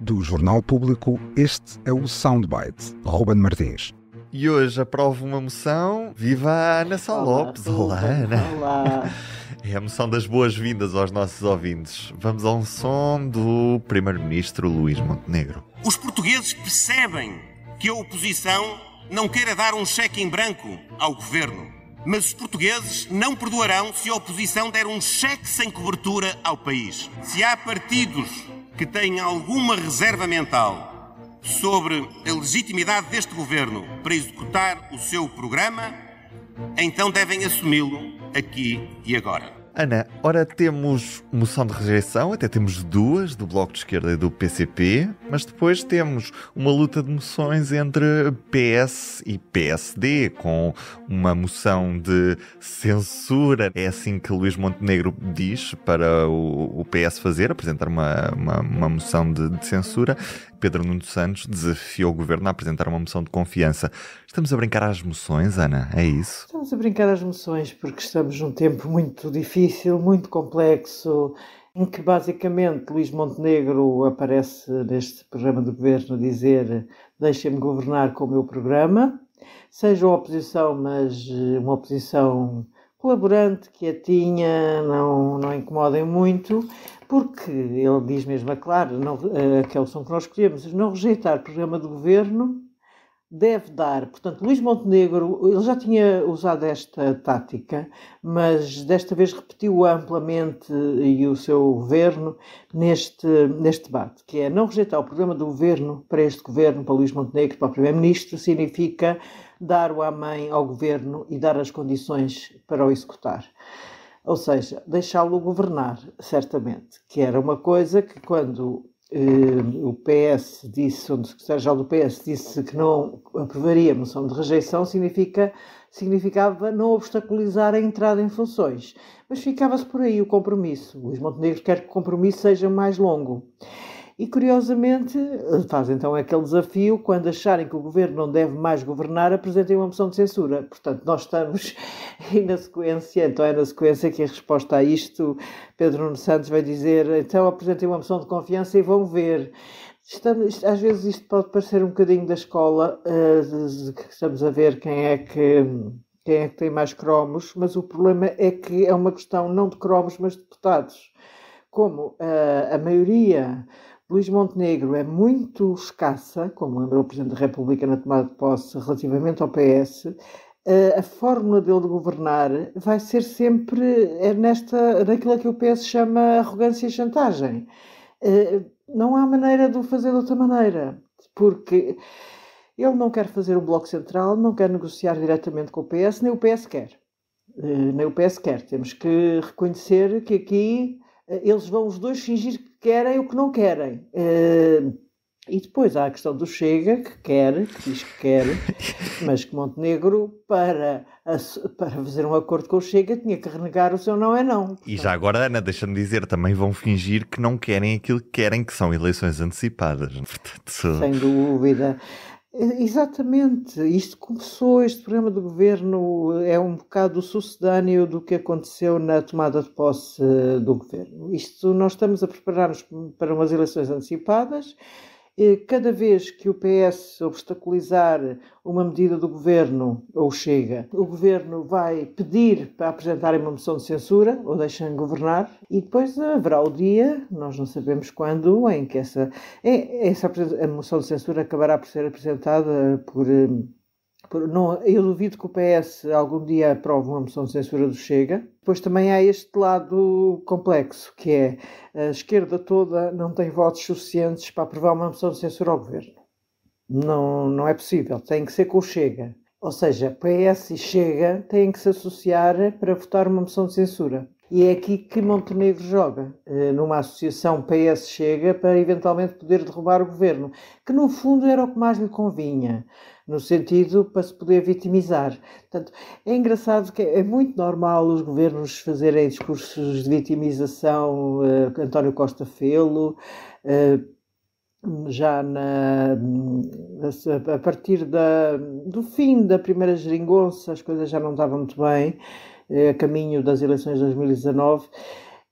Do Jornal Público, este é o Soundbite. Ruben Martins. E hoje aprovo uma moção. Viva a Ana Sá Lopes! Olá, Ana! Olá! É a moção das boas-vindas aos nossos ouvintes. Vamos a um som do Primeiro-Ministro Luís Montenegro. Os portugueses percebem que a oposição não queira dar um cheque em branco ao governo. Mas os portugueses não perdoarão se a oposição der um cheque sem cobertura ao país. Se há partidos que têm alguma reserva mental sobre a legitimidade deste governo para executar o seu programa, então devem assumi-lo aqui e agora. Ana, ora temos moção de rejeição, até temos duas, do Bloco de Esquerda e do PCP, mas depois temos uma luta de moções entre PS e PSD, com uma moção de censura. É assim que Luís Montenegro diz para o, o PS fazer, apresentar uma, uma, uma moção de, de censura. Pedro Nuno Santos desafiou o governo a apresentar uma moção de confiança. Estamos a brincar às moções, Ana? É isso? Estamos a brincar às moções porque estamos num tempo muito difícil difícil, muito complexo, em que basicamente Luís Montenegro aparece neste programa do governo dizer deixem-me governar com o meu programa, seja uma oposição, mas eh, uma oposição colaborante, que a tinha, não, não incomodem muito, porque ele diz mesmo, é claro, não, eh, aquele som que nós escolhemos, não rejeitar o programa do governo deve dar. Portanto, Luís Montenegro, ele já tinha usado esta tática, mas desta vez repetiu amplamente e o seu governo neste, neste debate, que é não rejeitar o programa do governo para este governo, para Luís Montenegro, para o primeiro-ministro, significa dar o amém ao governo e dar as condições para o executar. Ou seja, deixá-lo governar, certamente, que era uma coisa que quando eh, o PS disse, onde o secretário-geral do PS disse que não aprovaria a moção de rejeição, significa, significava não obstaculizar a entrada em funções. Mas ficava-se por aí o compromisso. Luís Montenegro quer que o compromisso seja mais longo. E curiosamente, faz então aquele desafio: quando acharem que o governo não deve mais governar, apresentem uma moção de censura. Portanto, nós estamos e na sequência, então é na sequência que a resposta a isto, Pedro Nuno Santos vai dizer: então apresentem uma moção de confiança e vão ver. Estamos, às vezes isto pode parecer um bocadinho da escola, uh, estamos a ver quem é que quem é que tem mais cromos, mas o problema é que é uma questão não de cromos, mas de deputados. Como uh, a maioria de Luís Montenegro é muito escassa, como lembrou o Presidente da República na tomada de posse relativamente ao PS, a fórmula dele de governar vai ser sempre é nesta, naquilo que o PS chama arrogância e chantagem. Eh, não há maneira de o fazer de outra maneira, porque ele não quer fazer um bloco central, não quer negociar diretamente com o PS, nem o PS quer. Eh, nem o PS quer. Temos que reconhecer que aqui eh, eles vão os dois fingir que querem o que não querem. E depois há a questão do Chega, que quer, que diz que quer, mas que Montenegro, para, para fazer um acordo com o Chega, tinha que renegar o seu não é não. Portanto. E já agora, Ana, deixa-me dizer, também vão fingir que não querem aquilo que querem, que são eleições antecipadas. É? Portanto... Sem dúvida. Exatamente, isto começou, este programa do governo é um bocado sucedâneo do que aconteceu na tomada de posse eh, do governo. Isto, nós estamos a preparar-nos para umas eleições antecipadas, eh, cada vez que o PS obstaculizar uma medida do governo ou chega, o governo vai pedir para apresentarem uma moção de censura ou deixem governar e depois haverá o dia, nós não sabemos quando, em que essa, é, essa a moção de censura acabará por ser apresentada por eh, não, eu duvido que o PS algum dia aprove uma moção de censura do Chega. Depois também há este lado complexo, que é a esquerda toda não tem votos suficientes para aprovar uma moção de censura ao governo. Não, não é possível, tem que ser com o Chega. Ou seja, PS e Chega têm que se associar para votar uma moção de censura. E é aqui que Montenegro joga, eh, numa associação PS-Chega, para eventualmente poder derrubar o governo, que no fundo era o que mais lhe convinha no sentido para se poder vitimizar. Portanto, é engraçado que é muito normal os governos fazerem discursos de vitimização, uh, António Costa Felo, uh, já na, a partir da, do fim da primeira geringonça, as coisas já não estavam muito bem, eh, a caminho das eleições de 2019,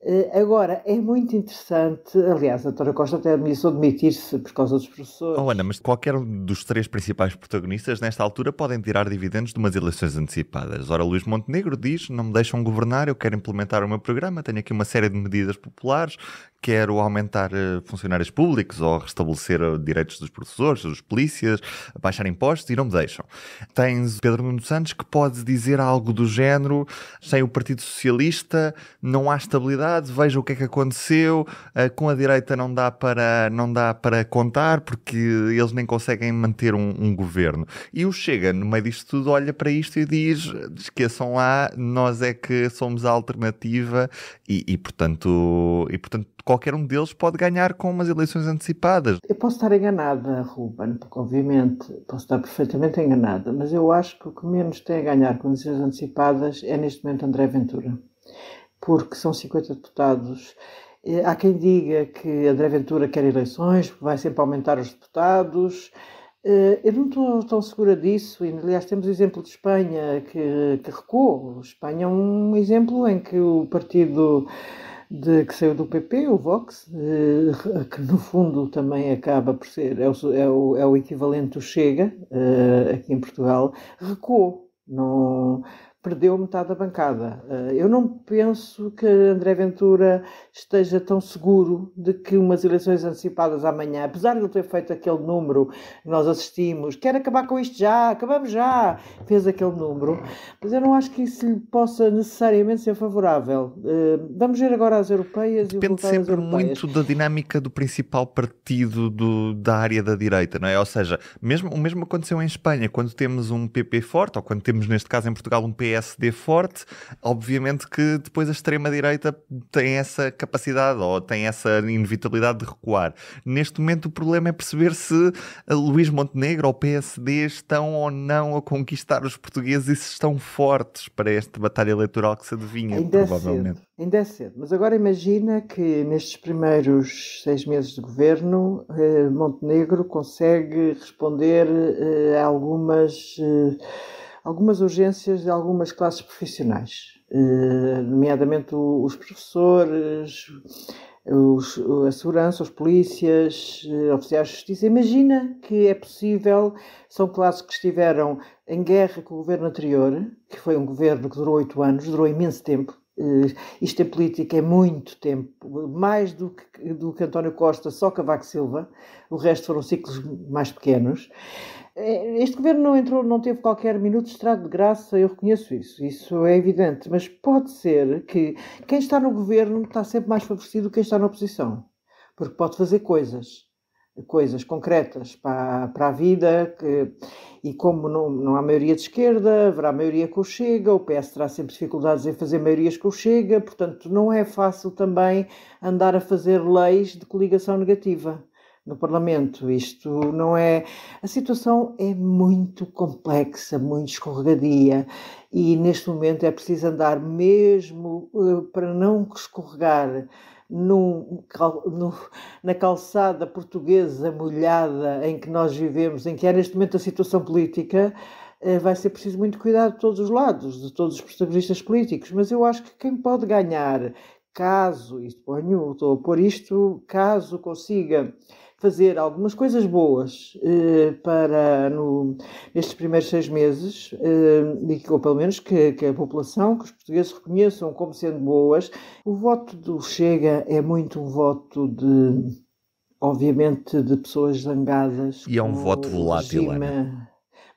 eh, agora, é muito interessante, aliás, a Doutora Costa até ameaçou demitir-se por causa dos professores. Oh, Ana, mas qualquer um dos três principais protagonistas nesta altura podem tirar dividendos de umas eleições antecipadas. Ora, Luís Montenegro diz, não me deixam governar, eu quero implementar o meu programa, tenho aqui uma série de medidas populares quero aumentar eh, funcionários públicos ou restabelecer eh, direitos dos professores, dos polícias, baixar impostos e não me deixam. Tens Pedro Nuno Santos que pode dizer algo do género: sem o Partido Socialista não há estabilidade, veja o que é que aconteceu, eh, com a direita não dá para, não dá para contar porque eles nem conseguem manter um, um governo. E o Chega, no meio disto tudo, olha para isto e diz: esqueçam lá, nós é que somos a alternativa e, e portanto, e portanto qualquer um deles pode ganhar com umas eleições antecipadas. Eu posso estar enganada, Ruben, porque obviamente posso estar perfeitamente enganada, mas eu acho que o que menos tem a ganhar com eleições antecipadas é neste momento André Ventura, porque são 50 deputados. Eh, há quem diga que André Ventura quer eleições, vai sempre aumentar os deputados. Eh, eu não estou tão segura disso, e aliás temos o exemplo de Espanha que, que recuou. Espanha é um exemplo em que o partido de, que saiu do PP, o Vox, de, eh, que no fundo também acaba por ser, é o, é o, é o equivalente do Chega, uh, aqui em Portugal, recuou. Não, perdeu metade da bancada. Eh, eu não penso que André Ventura esteja tão seguro de que umas eleições antecipadas amanhã, apesar de ele ter feito aquele número que nós assistimos, quer acabar com isto já, acabamos já, fez aquele número, mas eu não acho que isso lhe possa necessariamente ser favorável. Eh, vamos ver agora as europeias e Depende sempre muito da dinâmica do principal partido do, da área da direita, não é? Ou seja, mesmo, o mesmo aconteceu em Espanha, quando temos um PP forte, ou quando temos, neste caso, em Portugal, um PS PSD forte, obviamente que depois a extrema-direita tem essa capacidade ou tem essa inevitabilidade de recuar. Neste momento, o problema é perceber se Luís Montenegro ou PSD estão ou não a conquistar os portugueses e se estão fortes para esta batalha eleitoral que se adivinha, ainda provavelmente. É cedo, ainda é cedo. Mas agora imagina que nestes primeiros seis meses de governo, eh, Montenegro consegue responder eh, a algumas. Eh, algumas urgências de algumas classes profissionais, eh, nomeadamente os professores, os, a segurança, os polícias, eh, oficiais de justiça. Imagina que é possível, são classes que estiveram em guerra com o governo anterior, que foi um governo que durou oito anos, durou imenso tempo, eh, isto é política, é muito tempo, mais do que, do que António Costa, só Cavaco Silva, o resto foram ciclos mais pequenos. Eh, este governo não entrou, não teve qualquer minuto de estrada de graça, eu reconheço isso, isso é evidente, mas pode ser que quem está no governo está sempre mais favorecido que quem está na oposição, porque pode fazer coisas coisas concretas para, para a vida que, e como não, não há maioria de esquerda, haverá maioria que o Chega, o PS terá sempre dificuldades em fazer maiorias que o Chega, portanto não é fácil também andar a fazer leis de coligação negativa no Parlamento. Isto não é. A situação é muito complexa, muito escorregadia e neste momento é preciso andar mesmo eh, para não escorregar no, na calçada portuguesa molhada em que nós vivemos, em que é neste momento a situação política, eh, vai ser preciso muito cuidado de todos os lados, de todos os protagonistas políticos, mas eu acho que quem pode ganhar, caso, e ponho, estou a pôr isto, caso consiga fazer algumas coisas boas eh, para no, nestes primeiros seis meses, eh, ou pelo menos que, que, a população, que os portugueses reconheçam como sendo boas. O voto do Chega é muito um voto de, obviamente, de pessoas zangadas. E é um voto volátil, regime,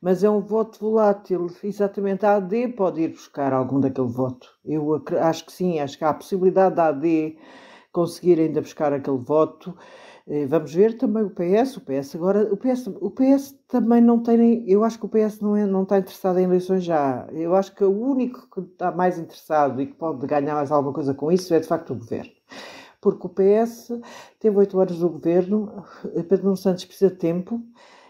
mas é um voto volátil. Exatamente, a AD pode ir buscar algum daquele voto. Eu acho que sim, acho que há a possibilidade da AD conseguir ainda buscar aquele voto eh, vamos ver também o PS, o PS agora, o PS, o PS também não tem, eu acho que o PS não, é, não está interessado em eleições já. Eu acho que o único que está mais interessado e que pode ganhar mais alguma coisa com isso é de facto o governo. Porque o PS teve oito anos do governo, eh, Pedro Nuno Santos precisa de tempo,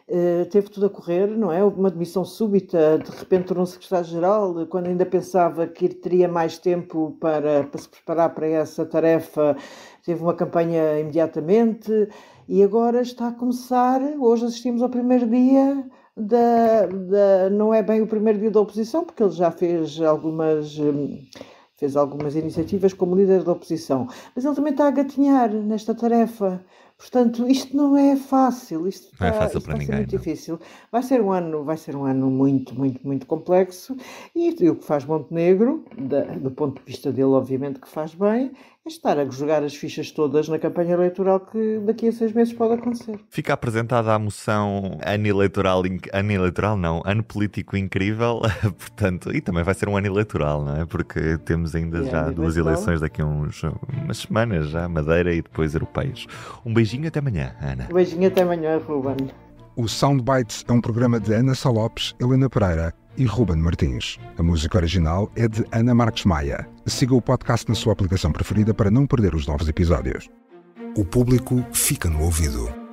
eh, teve tudo a correr, não é? Uma demissão súbita, de repente tornou-se secretário-geral, quando ainda pensava que teria mais tempo para, para se preparar para essa tarefa, teve uma campanha imediatamente e agora está a começar. Hoje assistimos ao primeiro dia da, da, não é bem o primeiro dia da oposição, porque ele já fez algumas hum, fez algumas iniciativas como líder da oposição, mas ele também está a gatinhar nesta tarefa. Portanto, isto não é fácil. Isto não é tá, fácil para ninguém. muito difícil. Vai ser um ano, vai ser um ano muito, muito, muito complexo. E, e o que faz Montenegro, da, do ponto de vista dele, obviamente que faz bem, é estar a jogar as fichas todas na campanha eleitoral que daqui a seis meses pode acontecer. Fica apresentada a moção ano eleitoral, ano eleitoral não, ano político incrível, portanto, e também vai ser um ano eleitoral, não é? Porque temos ainda é, já duas eleições daqui a uns, umas semanas já, Madeira e depois europeias. Um beijo beijinho até amanhã, Ana. Beijinho até amanhã, Ruben. O Soundbites é um programa de Ana Salopes, Helena Pereira e Ruben Martins. A música original é de Ana Marques Maia. Siga o podcast na sua aplicação preferida para não perder os novos episódios. O público fica no ouvido.